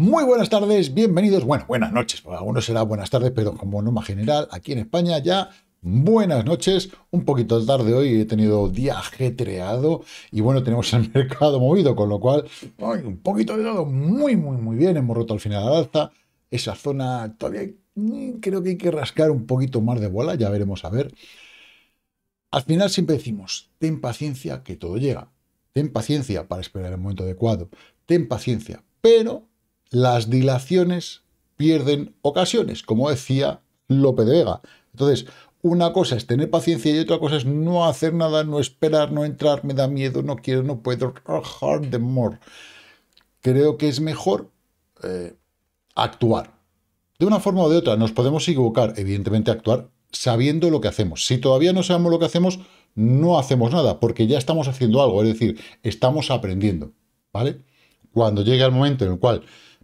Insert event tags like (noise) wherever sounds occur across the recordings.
Muy buenas tardes, bienvenidos, bueno, buenas noches, para algunos será buenas tardes, pero como norma general, aquí en España ya buenas noches, un poquito tarde hoy, he tenido día ajetreado y bueno, tenemos el (laughs) mercado movido, con lo cual, un poquito de todo, muy, muy, muy bien, hemos roto al final de la alza, esa zona todavía creo que hay que rascar un poquito más de bola, ya veremos a ver. Al final siempre decimos, ten paciencia que todo llega, ten paciencia para esperar el momento adecuado, ten paciencia, pero las dilaciones pierden ocasiones, como decía Lope de Vega. Entonces, una cosa es tener paciencia y otra cosa es no hacer nada, no esperar, no entrar, me da miedo, no quiero, no puedo, hard more. Creo que es mejor eh, actuar. De una forma o de otra, nos podemos equivocar, evidentemente actuar sabiendo lo que hacemos. Si todavía no sabemos lo que hacemos, no hacemos nada, porque ya estamos haciendo algo, es decir, estamos aprendiendo, ¿vale? Cuando llegue el momento en el cual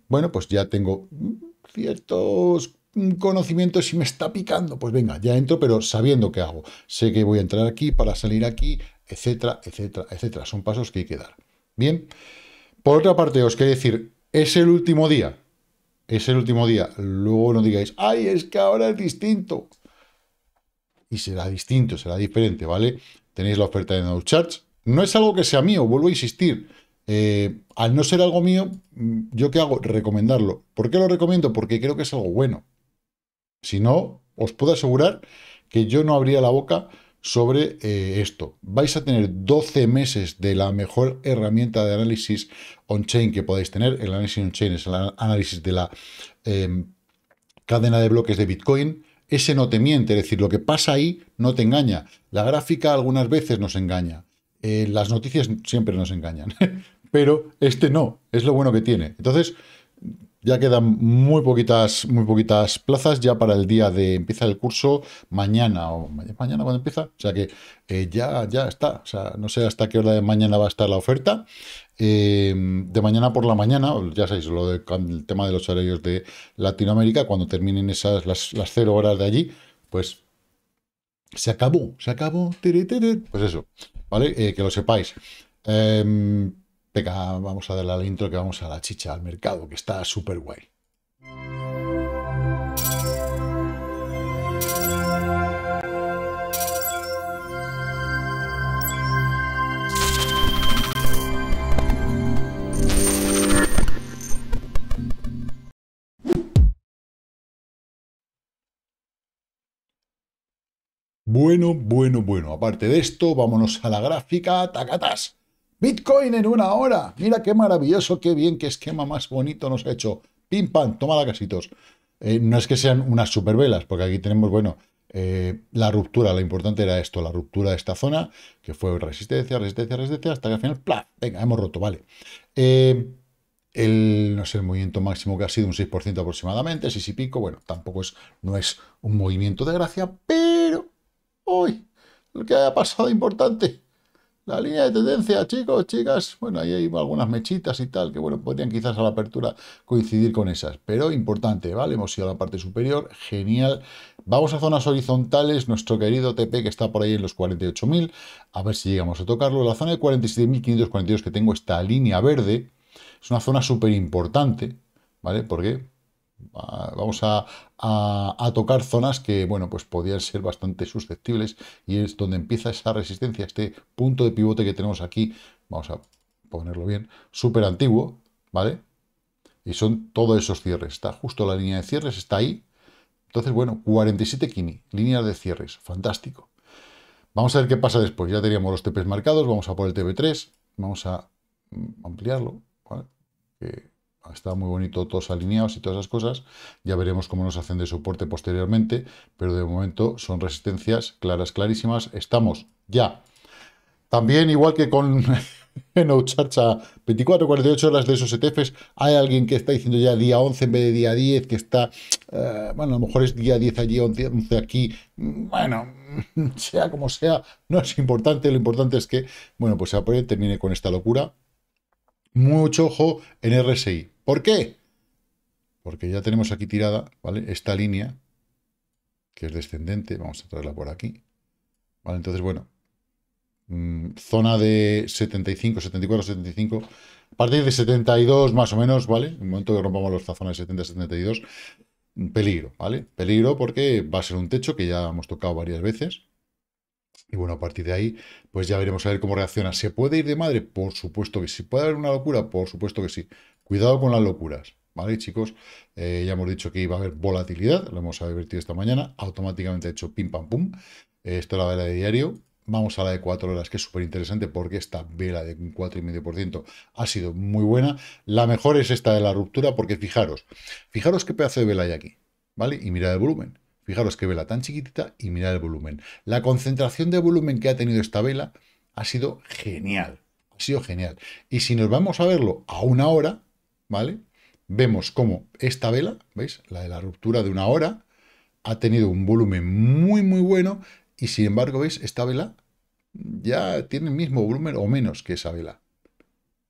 bueno, pues ya tengo ciertos conocimientos y me está picando, pues venga, ya entro, pero sabiendo qué hago. Sé que voy a entrar aquí para salir aquí, etcétera, etcétera, etcétera. Son pasos que hay que dar. Bien. Por otra parte, os quiero decir, es el último día. Es el último día. Luego no digáis, ay, es que ahora es distinto. Y será distinto, será diferente, ¿vale? Tenéis la oferta de No Charge. No es algo que sea mío, vuelvo a insistir. Eh, al no ser algo mío, ¿yo qué hago? Recomendarlo. ¿Por qué lo recomiendo? Porque creo que es algo bueno. Si no, os puedo asegurar que yo no abría la boca sobre eh, esto. Vais a tener 12 meses de la mejor herramienta de análisis on-chain que podáis tener. El análisis on-chain es el análisis de la em, cadena de bloques de Bitcoin. Ese no te miente, es decir, lo que pasa ahí no te engaña. La gráfica algunas veces nos engaña. Eh, las noticias siempre nos engañan. (laughs) pero este no, es lo bueno que tiene. Entonces, ya quedan muy poquitas, muy poquitas plazas ya para el día de empieza el curso mañana o mañana cuando empieza. O sea que eh, ya, ya está. O sea, no sé hasta qué hora de mañana va a estar la oferta. Em, de mañana por la mañana, ya sabéis, lo del tema de los horarios de Latinoamérica, cuando terminen esas las, cero horas de allí, pues se acabó, se acabó. Pues eso, ¿vale? Eh, que lo sepáis. Em, vamos a darle al intro que vamos a la chicha, al mercado, que está súper guay. Bueno, bueno, bueno. Aparte de esto, vámonos a la gráfica, tacatas. Bitcoin en una hora. Mira qué maravilloso, qué bien, qué esquema más bonito nos ha hecho. Pim pam, toma la casitos. Eh, no es que sean unas supervelas, porque aquí tenemos, bueno, eh, la ruptura, lo importante era esto, la ruptura de esta zona, que fue resistencia, resistencia, resistencia, hasta que al final, ¡plaf! Venga, hemos roto, vale. Eh, el, no sé, el movimiento máximo que ha sido un 6% aproximadamente, 6 y pico, bueno, tampoco es, no es un movimiento de gracia, pero hoy, lo que ha pasado importante, la línea de tendencia, chicos, chicas, bueno, ahí hay algunas mechitas y tal, que bueno, podrían quizás a la apertura coincidir con esas, pero importante, ¿vale? Hemos ido a la parte superior, genial. Vamos a zonas horizontales, nuestro querido TP que está por ahí en los 48.000, a ver si llegamos a tocarlo. La zona de 47.542 que tengo, esta línea verde, es una zona súper importante, ¿vale? Porque vamos a, tocar zonas que, bueno, pues podían ser bastante susceptibles y es donde empieza esa resistencia, este punto de pivote que tenemos aquí, vamos a ponerlo bien, súper antiguo, ¿vale? Y son todos esos cierres, está justo la línea de cierres, está ahí, entonces, bueno, 47 kini, línea de cierres, fantástico. Vamos a ver qué pasa después, ya teníamos los TPs marcados, vamos a poner el TP3, vamos a mm, ampliarlo, está muy bonito todos alineados y todas esas cosas. Ya veremos cómo nos hacen de soporte posteriormente, pero de momento son resistencias claras, clarísimas. Estamos ya. También, igual que con Enocharcha, 24, 48 horas de esos ETFs, hay alguien que está diciendo ya día 11 en vez de día 10, que está, eh, bueno, a lo mejor es día 10 allí, 11 aquí, bueno, (laughs) sea como sea, no es importante, lo importante es que, bueno, pues se apoye, termine con esta locura. Mucho ojo en RSI, ¿Por qué? Porque ya tenemos aquí tirada, ¿vale? Esta línea, que es descendente, vamos a traerla por aquí. ¿Vale? Entonces, bueno, mm, zona de 75, 74, 75, a partir de 72 más o menos, ¿vale? En el momento que rompamos los zona de 70, 72, peligro, ¿vale? Peligro porque va a ser un techo que ya hemos tocado varias veces. Y bueno, a partir de ahí, pues ya veremos a ver cómo reacciona. ¿Se puede ir de madre? Por supuesto que sí. ¿Puede haber una locura? Por supuesto que sí. Cuidado con las locuras, ¿vale, chicos? Eh, ya hemos dicho que iba a haber volatilidad, lo hemos advertido esta mañana, automáticamente ha hecho pim pam pum. esto es la vela de diario. Vamos a la de 4 horas, que es súper interesante porque esta vela de un 4,5% ha sido muy buena. La mejor es esta de la ruptura, porque fijaros, fijaros qué pedazo de vela hay aquí, ¿vale? Y mirad el volumen. Fijaros qué vela tan chiquitita y mirad el volumen. La concentración de volumen que ha tenido esta vela ha sido genial. Ha sido genial. Y si nos vamos a verlo a una hora, ¿vale? Vemos cómo esta vela, ¿veis? La de la ruptura de una hora, ha tenido un volumen muy, muy bueno y sin embargo, ¿veis? Esta vela ya tiene el mismo volumen o menos que esa vela.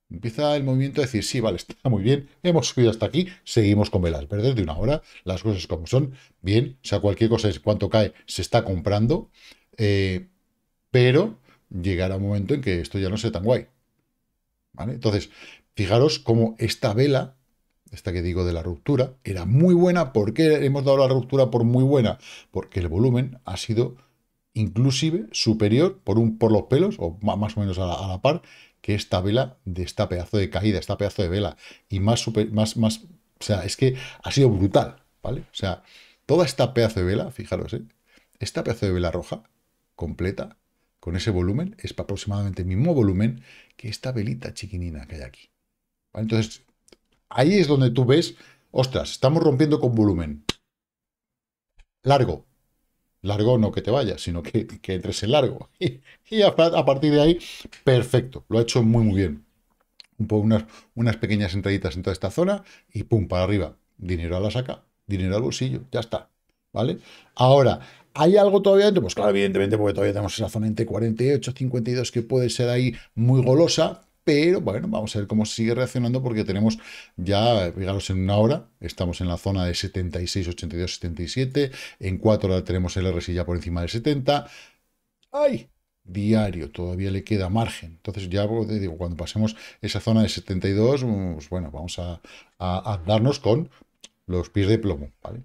Empieza el movimiento a decir, sí, vale, está muy bien, hemos subido hasta aquí, seguimos con velas verdes de una hora, las cosas como son, bien, o sea, cualquier cosa es cuánto cae, se está comprando, eh, pero llegará un momento en que esto ya no sea tan guay. ¿Vale? Entonces, Fijaros cómo esta vela, esta que digo de la ruptura, era muy buena. ¿Por qué hemos dado la ruptura por muy buena? Porque el volumen ha sido inclusive superior por, un, por los pelos, o más o menos a la, par, que esta vela de esta pedazo de caída, esta pedazo de vela. Y más, super, más, más, o sea, es que ha sido brutal, ¿vale? O sea, toda esta pedazo de vela, fijaros, ¿eh? esta pedazo de vela roja, completa, con ese volumen, es aproximadamente el mismo volumen que esta velita chiquinina que hay aquí. Entonces, ahí es donde tú ves, ostras, estamos rompiendo con volumen. Largo. Largo no que te vayas, sino que, que entres en largo. (laughs) Y, a, partir de ahí, perfecto. Lo ha hecho muy, muy bien. Un unas, unas pequeñas entraditas en toda esta zona y pum, para arriba. Dinero a la saca, dinero al bolsillo, ya está. ¿Vale? Ahora, ¿Hay algo todavía dentro? Pues claro, evidentemente, porque todavía tenemos esa zona entre 48 52 que puede ser ahí muy golosa, pero bueno, vamos a ver cómo sigue reaccionando porque tenemos ya, fijaros, en una hora estamos en la zona de 76, 82, 77, en cuatro horas tenemos el RSI ya por encima de 70. ¡Ay! diario, todavía le queda margen. Entonces ya pues, digo, cuando pasemos esa zona de 72, pues bueno, vamos a, a, darnos con los pies de plomo, ¿vale?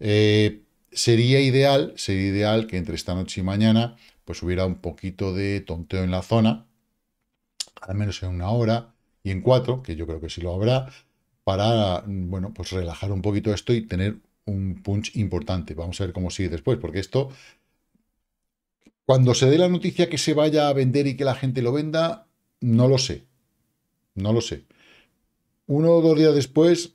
Eh, sería ideal, sería ideal que entre esta noche y mañana, pues hubiera un poquito de tonteo en la zona, al menos en una hora y en cuatro, que yo creo que sí lo habrá, para, mm, bueno, pues relajar un poquito esto y tener un punch importante. Vamos a ver cómo sigue después, porque esto, cuando se dé la noticia que se vaya a vender y que la gente lo venda, no lo sé, no lo sé. Uno o dos días después,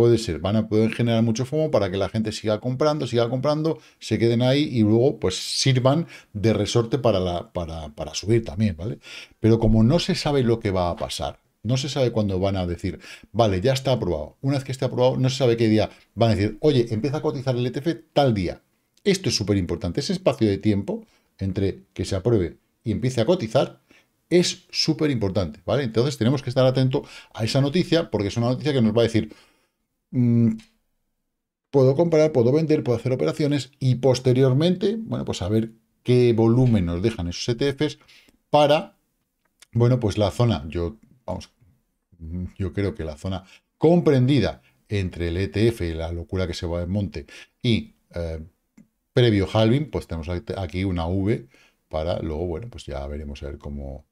Puede ser, van a poder generar mucho fumo para que la gente siga comprando, siga comprando, se queden ahí y luego pues sirvan de resorte para, la, para, para subir también, ¿vale? Pero como no se sabe lo que va a pasar, no se sabe cuándo van a decir, vale, ya está aprobado. Una vez que esté aprobado, no se sabe qué día van a decir, oye, empieza a cotizar el ETF tal día. Esto es súper importante. Ese espacio de tiempo entre que se apruebe y empiece a cotizar es súper importante, ¿vale? Entonces tenemos que estar atento a esa noticia porque es una noticia que nos va a decir, Mm, puedo comprar, puedo vender, puedo hacer operaciones y posteriormente, bueno, pues a ver qué volumen nos dejan esos ETFs para, bueno, pues la zona, yo, vamos, mm, yo creo que la zona comprendida entre el ETF y la locura que se va en monte y eh, previo halving, pues tenemos aquí una V para luego, bueno, pues ya veremos a ver cómo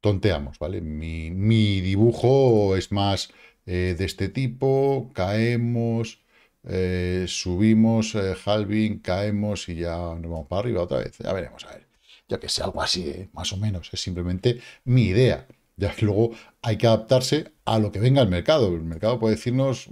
tonteamos, ¿vale? mi dibujo es más eh, de este tipo, caemos, eh, subimos Halvin, eh, halving, caemos y ya nos vamos para arriba otra vez. Ya veremos, a ver. Ya que sea algo así, más o menos. Es simplemente mi idea. Ya que luego hay que adaptarse a lo que venga el mercado. El mercado puede decirnos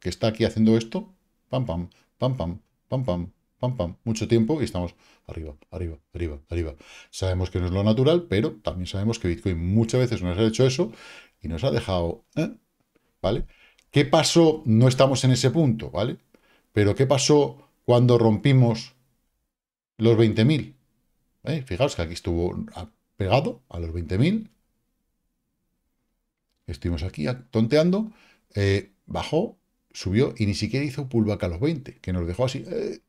que está aquí haciendo esto, pam, pam, pam, pam, pam, pam, pam, pam, mucho tiempo y estamos arriba, arriba, arriba, arriba. Sabemos que no es lo natural, pero también sabemos que Bitcoin muchas veces nos ha hecho eso y nos ha dejado ¿vale? ¿Qué pasó? No estamos en ese punto, ¿vale? Pero ¿qué pasó cuando rompimos los 20.000? ¿Eh? Fijaos que aquí estuvo pegado a los 20.000. Estuvimos aquí tonteando. Eh, bajó, subió y ni siquiera hizo pullback a los 20, que nos dejó así. Eh.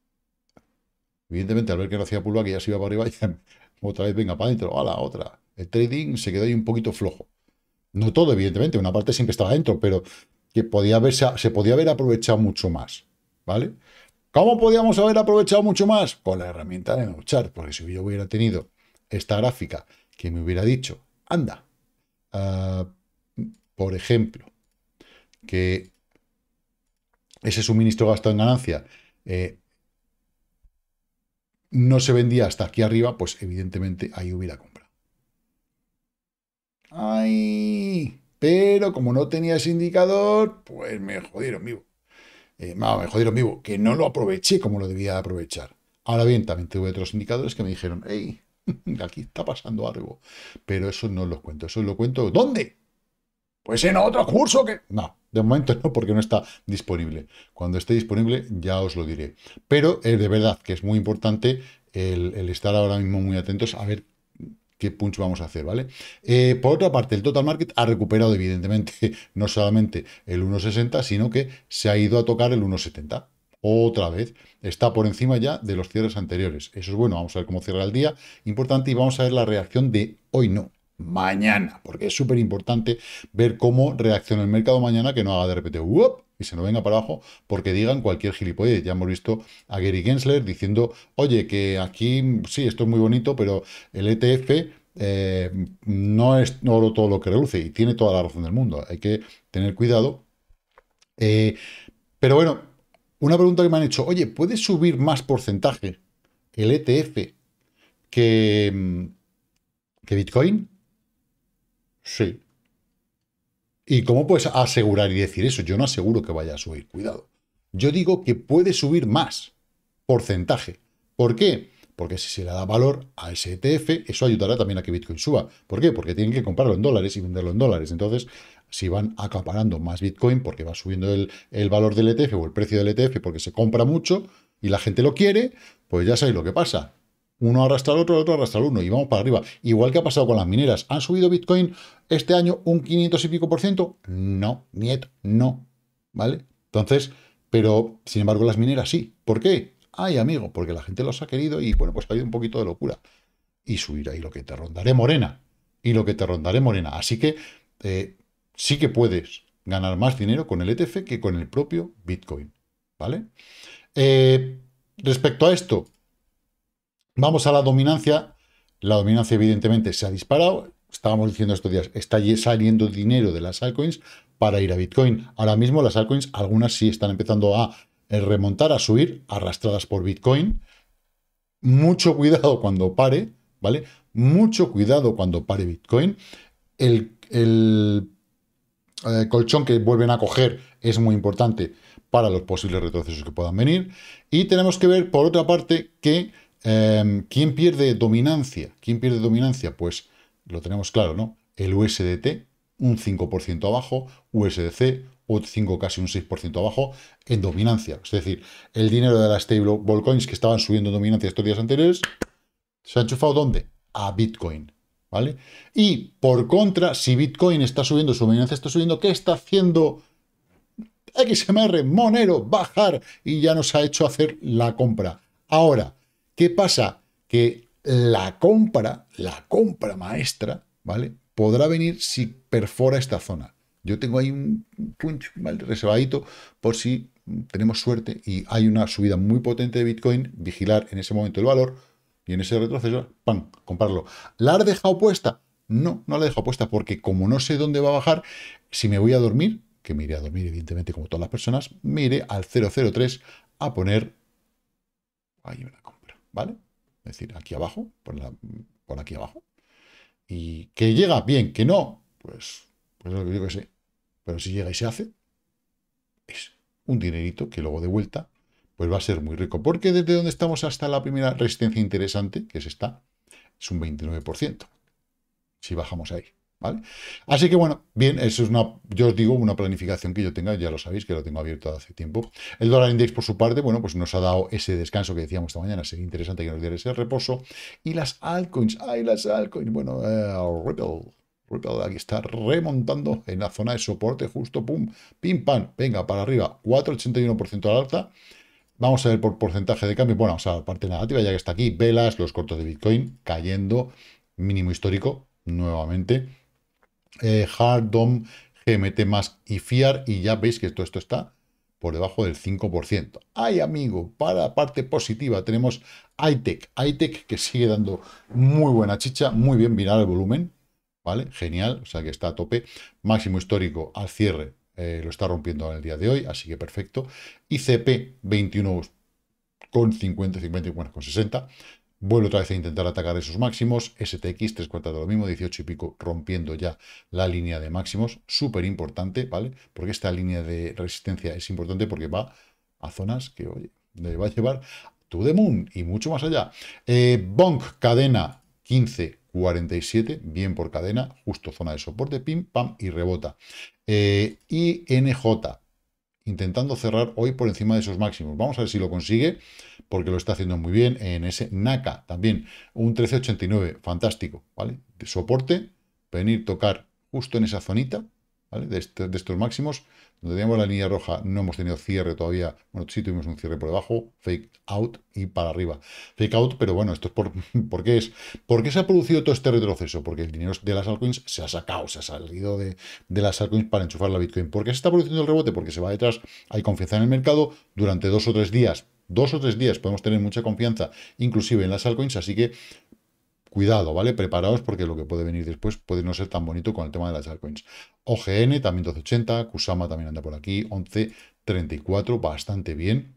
Evidentemente, al ver que no hacía pullback, ya se iba para arriba, (laughs) y otra vez venga para adentro, a la otra. El trading se quedó ahí un poquito flojo. No todo, evidentemente, una parte siempre estaba dentro, pero que podía se podía haber aprovechado mucho más, ¿vale? ¿Cómo podíamos haber aprovechado mucho más? Con la herramienta de luchar porque si yo hubiera tenido esta gráfica que me hubiera dicho, anda, ah, por ejemplo, que ese suministro gasto en ganancia eh, no se vendía hasta aquí arriba, pues evidentemente ahí hubiera comprado. ¡Ay! Pero como no tenía ese indicador, pues me jodieron vivo. Eh, me jodieron vivo, que no lo aproveché como lo debía aprovechar. Ahora bien, también tuve otros indicadores que me dijeron, hey, (laughs) aquí está pasando algo. Pero eso no los cuento, eso lo cuento ¿dónde? Pues en otro curso que... No, de momento no, porque no está disponible. Cuando esté disponible ya os lo diré. Pero es de verdad que es muy importante el estar ahora mismo muy atentos a ver qué punch vamos a hacer, ¿vale? Eh, por otra parte, el total market ha recuperado, evidentemente, (laughs) no solamente el 1,60, sino que se ha ido a tocar el 1,70. Otra vez, está por encima ya de los cierres anteriores. Eso es bueno, vamos a ver cómo cierra el día. Importante, y vamos a ver la reacción de hoy no, mañana, porque es súper importante ver cómo reacciona el mercado mañana, que no haga de repente, y se nos venga para abajo porque digan cualquier gilipollez. Ya hemos visto a Gary Gensler diciendo, oye, que aquí sí, esto es muy bonito, pero el ETF eh, no es oro todo lo que reluce y tiene toda la razón del mundo. Hay que tener cuidado. Eh, pero bueno, una pregunta que me han hecho, oye, ¿puede subir más porcentaje el ETF que, mm, que Bitcoin? Sí, ¿Y cómo puedes asegurar y decir eso? Yo no aseguro que vaya a subir, cuidado. Yo digo que puede subir más porcentaje. ¿Por qué? Porque si se le da valor a ese ETF, eso ayudará también a que Bitcoin suba. ¿Por qué? Porque tienen que comprarlo en dólares y venderlo en dólares. Entonces, si van acaparando más Bitcoin porque va subiendo el, el valor del ETF o el precio del ETF porque se compra mucho y la gente lo quiere, pues ya sabéis lo que pasa uno arrastra al otro, el otro arrastra al uno y vamos para arriba. Igual que ha pasado con las mineras. ¿Han subido Bitcoin este año un 500 y pico por ciento? No, niet, no. ¿Vale? Entonces, pero sin embargo las mineras sí. ¿Por qué? Ay, amigo, porque la gente los ha querido y bueno, pues ha habido un poquito de locura. Y subir ahí lo que te rondaré morena. Y lo que te rondaré morena. Así que eh, sí que puedes ganar más dinero con el ETF que con el propio Bitcoin. ¿Vale? Eh, respecto a esto, Vamos a la dominancia. La dominancia, evidentemente, se ha disparado. Estábamos diciendo estos días, está saliendo dinero de las altcoins para ir a Bitcoin. Ahora mismo las altcoins, algunas sí están empezando a eh, remontar, a subir, arrastradas por Bitcoin. Mucho cuidado cuando pare, ¿vale? Mucho cuidado cuando pare Bitcoin. El, eh, colchón que vuelven a coger es muy importante para los posibles retrocesos que puedan venir. Y tenemos que ver, por otra parte, que Em, ¿Quién pierde dominancia? ¿Quién pierde dominancia? Pues lo tenemos claro, ¿no? El USDT, un 5% abajo, USDC, 5 casi un 6% abajo, en dominancia. Es decir, el dinero de las stablecoins que estaban subiendo en dominancia estos días anteriores, ¿se ha enchufado dónde? A Bitcoin. ¿Vale? Y por contra, si Bitcoin está subiendo, su dominancia está subiendo, ¿qué está haciendo XMR, Monero, bajar? Y ya nos ha hecho hacer la compra. Ahora, ¿Qué pasa? Que la compra, la compra maestra, ¿vale? Podrá venir si perfora esta zona. Yo tengo ahí un punch reservadito por si tenemos suerte y hay una subida muy potente de Bitcoin, vigilar en ese momento el valor y en ese retroceso, ¡pam!, comprarlo. ¿La has dejado puesta? No, no la he dejado puesta porque como no sé dónde va a bajar, si me voy a dormir, que me iré a dormir evidentemente como todas las personas, me iré al 003 a poner... Ahí me la ¿vale? Es decir, aquí abajo, por, aquí abajo. Y que llega, bien, que no, pues, pues lo sé. Pero si llega y se hace, es un dinerito que luego de vuelta, pues va a ser muy rico. Porque desde donde estamos hasta la primera resistencia interesante, que es esta, es un 29%. Si bajamos ahí. ¿Vale? Así que bueno, bien, eso es una, yo os digo, una planificación que yo tenga, ya lo sabéis que lo tengo abierto hace tiempo. El dólar index por su parte, bueno, pues nos ha dado ese descanso que decíamos esta mañana, sería interesante que nos diera ese reposo. Y las altcoins, ay, las altcoins, bueno, eh, Ripple, Ripple aquí está remontando en la zona de soporte justo, pum, pim, pam, venga, para arriba, 4,81% al alza. Vamos a ver por porcentaje de cambio, bueno, vamos a la parte negativa ya que está aquí, velas, los cortos de Bitcoin cayendo, mínimo histórico, nuevamente, eh, Hard, DOM, GMT más y FIAR, y ya veis que todo esto está por debajo del 5%. Ay, amigo, para la parte positiva tenemos ITEC. ITEC que sigue dando muy buena chicha, muy bien mirar el volumen, ¿vale? Genial, o sea que está a tope. Máximo histórico al cierre eh, lo está rompiendo en el día de hoy, así que perfecto. cp 21 con 50, 50 bueno, con 60. Vuelve otra vez a intentar atacar esos máximos. STX, tres cuartas de lo mismo, 18 y pico, rompiendo ya la línea de máximos. Súper importante, ¿vale? Porque esta línea de resistencia es importante porque va a zonas que, oye, le va a llevar to the moon y mucho más allá. Eh, Bonk, cadena 15, 47, bien por cadena, justo zona de soporte, pim, pam, y rebota. Eh, INJ, intentando cerrar hoy por encima de esos máximos. Vamos a ver si lo consigue, porque lo está haciendo muy bien en ese NACA también, un 1389, fantástico, ¿vale? De soporte, venir tocar justo en esa zonita, este, de, estos máximos, donde teníamos la línea roja, no hemos tenido cierre todavía, bueno, sí tuvimos un cierre por debajo, fake out y para arriba. Fake out, pero bueno, esto es (laughs) por, qué es? ¿Por qué se ha producido todo este retroceso? Porque el dinero de las altcoins se ha sacado, se ha salido de, de las altcoins para enchufar la Bitcoin. ¿Por qué se está produciendo el rebote? Porque se va detrás, hay confianza en el mercado, durante dos o tres días dos o tres días podemos tener mucha confianza, inclusive en las altcoins, así que cuidado, ¿vale? Preparaos porque lo que puede venir después puede no ser tan bonito con el tema de las altcoins. OGN también 1280, Kusama también anda por aquí, 1134, bastante bien.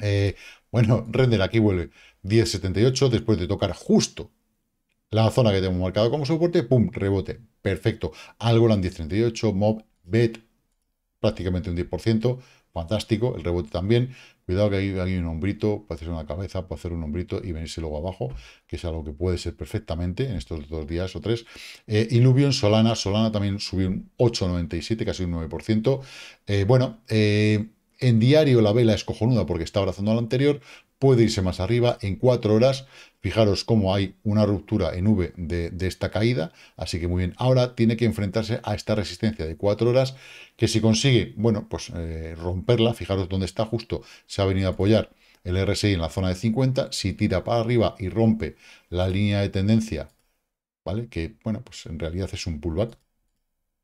Eh, bueno, Render aquí vuelve 1078 después de tocar justo la zona que tengo marcado como soporte, pum, rebote, perfecto. Algorand 1038, Mob, Bet, prácticamente un 10%, fantástico, el rebote también. Cuidado que hay, un hombrito, puede hacer una cabeza, puede hacer un hombrito y venirse luego abajo, que es algo que puede ser perfectamente en estos dos días o tres. Eh, en Solana, Solana también subió un 8,97, casi un 9%. Eh, bueno, eh, en diario la vela es cojonuda porque está abrazando a la anterior, puede irse más arriba en 4 horas. Fijaros cómo hay una ruptura en V de, esta caída, así que muy bien. Ahora tiene que enfrentarse a esta resistencia de 4 horas, que si consigue, bueno, pues eh, romperla, fijaros dónde está justo, se ha venido a apoyar el RSI en la zona de 50, si tira para arriba y rompe la línea de tendencia, ¿vale? Que, bueno, pues en realidad es un pullback,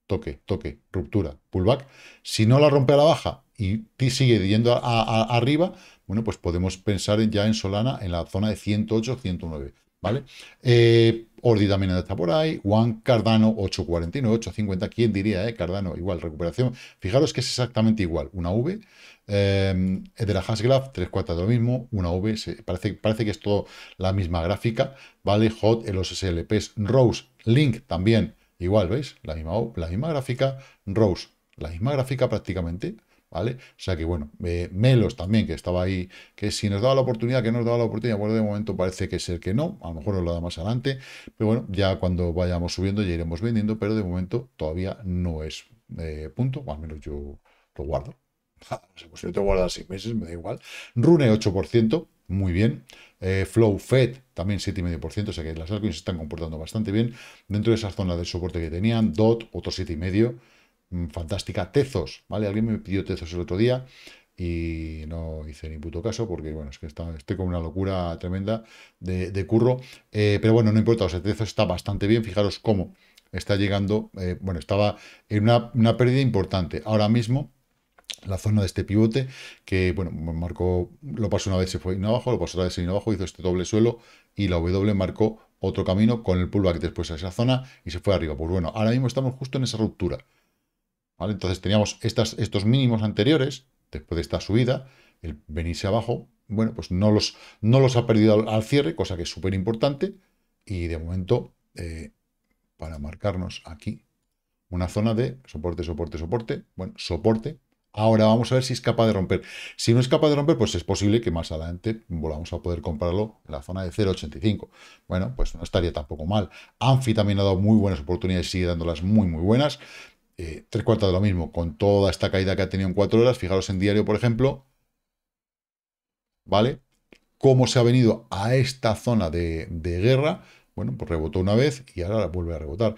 toque, toque, ruptura, pullback. Si no la rompe a la baja y sigue yendo a, arriba, bueno, pues podemos pensar ya en Solana en la zona de 108, 109, ¿vale? Eh, Ordi también está por ahí, One, Cardano, 849, 850, ¿quién diría, eh? Cardano, igual, recuperación. Fijaros que es exactamente igual, una V, eh, de la Hasgraph, 3.4 lo mismo, una V, se, parece, parece que es todo la misma gráfica, ¿vale? Hot en los SLPs, Rose, Link también, Igual, ¿veis? La misma, la misma gráfica, Rose, la misma gráfica prácticamente, ¿vale? O sea que, bueno, eh, Melos también, que estaba ahí, que si nos daba la oportunidad, que nos daba la oportunidad, bueno, de momento parece que ser que no, a lo mejor nos lo da más adelante, pero bueno, ya cuando vayamos subiendo ya iremos vendiendo, pero de momento todavía no es eh, punto, o al menos yo lo guardo. Ja, (laughs) pues yo te guardas seis meses, me da igual. Rune 8%, muy bien. Eh, Flow Fed, también 7,5%, o sea que las altcoins se están comportando bastante bien. Dentro de esa zona de soporte que tenían, DOT, otro 7,5%, medio mm, fantástica. Tezos, ¿vale? Alguien me pidió Tezos el otro día y no hice ni puto caso porque, bueno, es que está, estoy con una locura tremenda de, curro. Eh, pero bueno, no importa, o sea, Tezos está bastante bien, fijaros cómo está llegando, eh, bueno, estaba en una, una pérdida importante. Ahora mismo la zona de este pivote, que bueno, marcó, lo pasó una vez se fue abajo, lo pasó otra vez se vino abajo, hizo este doble suelo y la W marcó otro camino con el pullback después a esa zona y se fue arriba. Pues bueno, ahora mismo estamos justo en esa ruptura. ¿vale? Entonces teníamos estas, estos mínimos anteriores, después de esta subida, el venirse abajo, bueno, pues no los, no los ha perdido al, cierre, cosa que es súper importante. Y de momento, eh, para marcarnos aquí, una zona de soporte, soporte, soporte, bueno, soporte, Ahora vamos a ver si es capaz de romper. Si no es capaz de romper, pues es posible que más adelante volvamos a poder comprarlo en la zona de 0.85. Bueno, pues no estaría tampoco mal. Anfi también ha dado muy buenas oportunidades, sigue dándolas muy, muy buenas. Eh, tres cuartas de lo mismo, con toda esta caída que ha tenido en cuatro horas. Fijaros en diario, por ejemplo. ¿Vale? Cómo se ha venido a esta zona de, guerra. Bueno, pues rebotó una vez y ahora vuelve a rebotar.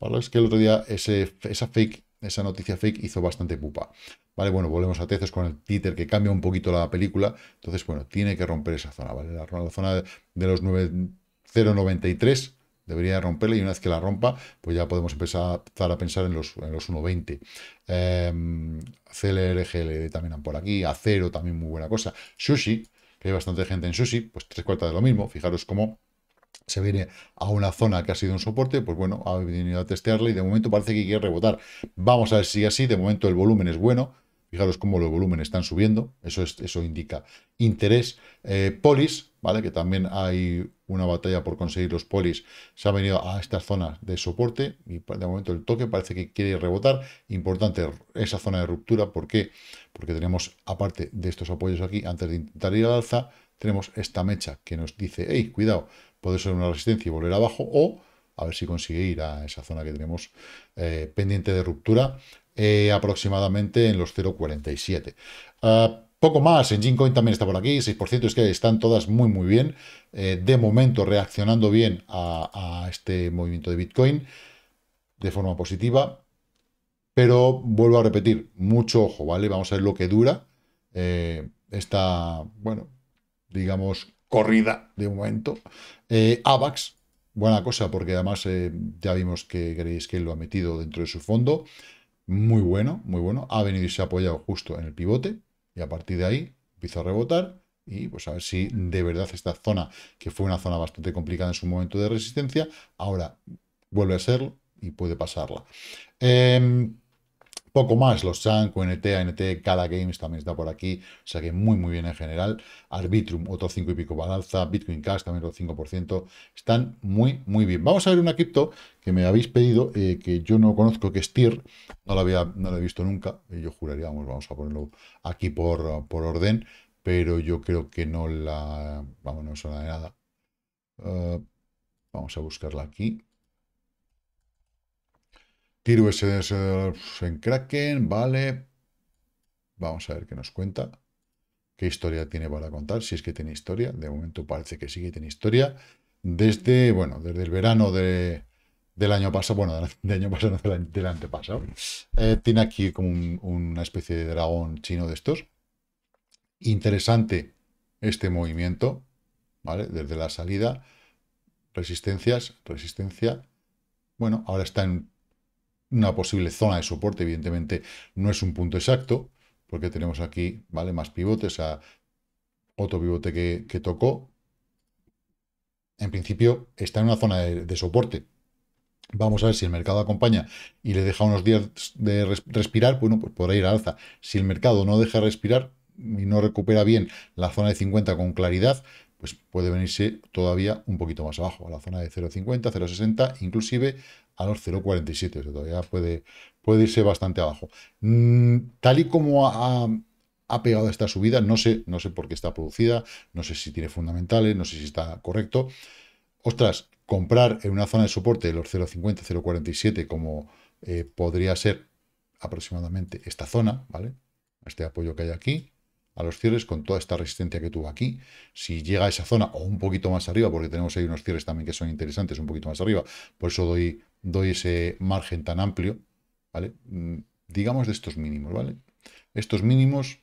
Para es que el otro día ese, esa fake esa noticia fake hizo bastante pupa. Vale, bueno, volvemos a Tezos con el títer que cambia un poquito la película. Entonces, bueno, tiene que romper esa zona, ¿vale? La, zona de, los 0,93 debería romperla y una vez que la rompa, pues ya podemos empezar a pensar en los, en los 1,20. Eh, CLRGL también por aquí, Acero también muy buena cosa. Sushi, que hay bastante gente en Sushi, pues tres cuartas de lo mismo. Fijaros cómo se viene a una zona que ha sido un soporte, pues bueno, ha venido a testearla y de momento parece que quiere rebotar. Vamos a ver si así, de momento el volumen es bueno, fijaros cómo los volúmenes están subiendo, eso, eso indica interés. Eh, polis, ¿vale? Que también hay una batalla por conseguir los polis, se ha venido a estas zonas de soporte y de momento el toque parece que quiere rebotar. Importante esa zona de ruptura, ¿por qué? Porque tenemos, aparte de estos apoyos aquí, antes de intentar ir al alza, tenemos esta mecha que nos dice, hey, cuidado, puede ser una resistencia y volver abajo, o a ver si consigue ir a esa zona que tenemos eh, pendiente de ruptura, eh, aproximadamente en los 0,47. Ah, poco más, en Gincoin también está por aquí, 6%, es que están todas muy muy bien, eh, de momento reaccionando bien a, este movimiento de Bitcoin de forma positiva, pero vuelvo a repetir, mucho ojo, ¿vale? Vamos a ver lo que dura esta, bueno, digamos, corrida de momento. Eh, AVAX, buena cosa, porque además eh, ya vimos que que lo ha metido dentro de su fondo. Muy bueno, muy bueno. Ha venido y se ha apoyado justo en el pivote. Y a partir de ahí empieza a rebotar. Y pues a ver si de verdad esta zona, que fue una zona bastante complicada en su momento de resistencia, ahora vuelve a serlo y puede pasarla. Em, poco más, los Sanko, NT, ANT, Cala Games también está por aquí, o sea que muy muy bien en general. Arbitrum, otro 5 y pico balanza, Bitcoin Cash también otro 5%, están muy muy bien. Vamos a ver una cripto que me habéis pedido, eh, que yo no conozco, que es no la, había, no he visto nunca, yo juraría, vamos, a ponerlo aquí por, por orden, pero yo creo que no la, vamos, no es suena de nada. Eh, vamos a buscarla aquí. Tiro ese en Kraken, vale. Vamos a ver qué nos cuenta. ¿Qué historia tiene para contar? Si es que tiene historia. De momento parece que sí que tiene historia. Desde, bueno, desde el verano de, del año pasado, bueno, del (laughs) año pasado, no, del, antepasado. Eh, tiene aquí como una especie de dragón chino de estos. Interesante este movimiento, ¿vale? Desde la salida, resistencias, resistencia. Bueno, ahora está en una posible zona de soporte, evidentemente no es un punto exacto, porque tenemos aquí, ¿vale? Más pivotes, a otro pivote que, tocó. En principio está en una zona de, soporte. Vamos a ver si el mercado acompaña y le deja unos días de respirar, bueno, pues podrá ir a alza. Si el mercado no deja respirar y no recupera bien la zona de 50 con claridad, pues puede venirse todavía un poquito más abajo, a la zona de 0,50, 0,60, inclusive a los 0,47. Eso todavía puede, puede irse bastante abajo. Mm, tal y como ha, pegado esta subida, no sé, no sé por qué está producida, no sé si tiene fundamentales, no sé si está correcto. Ostras, comprar en una zona de soporte de los 0,50, 0,47, como eh, podría ser aproximadamente esta zona, ¿vale? Este apoyo que hay aquí, a los cierres con toda esta resistencia que tuvo aquí. Si llega a esa zona o un poquito más arriba, porque tenemos ahí unos cierres también que son interesantes, un poquito más arriba, por eso doy doy ese margen tan amplio, ¿vale? Mm, digamos de estos mínimos, ¿vale? Estos mínimos,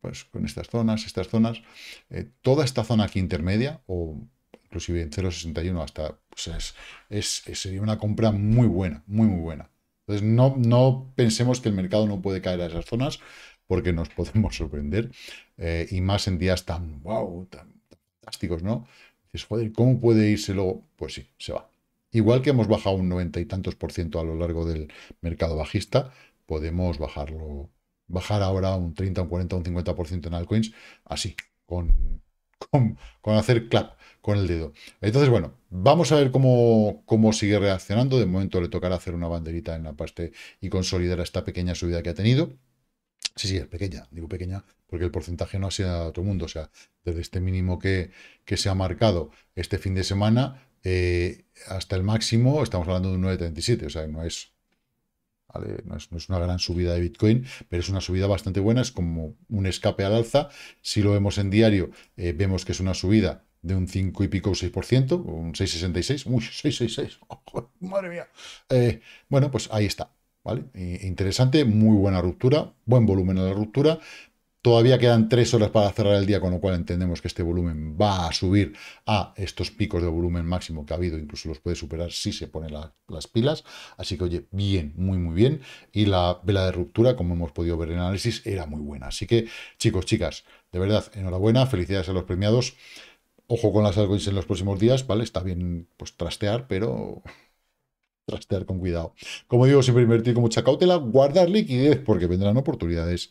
pues con estas zonas, estas zonas, eh, toda esta zona aquí intermedia, o inclusive en 0.61 hasta, pues es, sería una compra muy buena, muy, muy buena. Entonces, no, no pensemos que el mercado no puede caer a esas zonas, porque nos podemos (laughs) sorprender, eh, y más en días tan, wow, tan, tan fantásticos, ¿no? Dices, joder, ¿cómo puede irse luego? Pues sí, se va. Igual que hemos bajado un noventa y tantos por ciento a lo largo del mercado bajista, podemos bajarlo, bajar ahora un 30, un 40, un 50 por ciento en altcoins, así, con, con, hacer clap con el dedo. Entonces, bueno, vamos a ver cómo, cómo sigue reaccionando. De momento le tocará hacer una banderita en la parte y consolidar esta pequeña subida que ha tenido. Sí, sí, es pequeña, digo pequeña, porque el porcentaje no ha sido a todo el mundo. O sea, desde este mínimo que, que se ha marcado este fin de semana, eh, hasta el máximo, estamos hablando de un 9.37, o sea, no es, no es, una gran subida de Bitcoin, pero es una subida bastante buena, es como un escape al alza. Si lo vemos en diario, eh, vemos que es una subida de un 5 y pico o 6%, un 6,66, uy, 6,66, (laughs) (laughs) madre mía. Eh, bueno, pues ahí está, ¿vale? Interesante, muy buena ruptura, buen volumen de la ruptura, Todavía quedan tres horas para cerrar el día, con lo cual entendemos que este volumen va a subir a estos picos de volumen máximo que ha habido, incluso los puede superar si se ponen las pilas. Así que, oye, bien, muy, muy bien. Y la vela de ruptura, como hemos podido ver en el análisis, era muy buena. Así que, chicos, chicas, de verdad, enhorabuena, felicidades a los premiados. Ojo con las altcoins en los próximos días, ¿vale? Está bien, pues, trastear, pero (laughs) trastear con cuidado. Como digo, siempre invertir con mucha cautela, guardar liquidez, porque vendrán oportunidades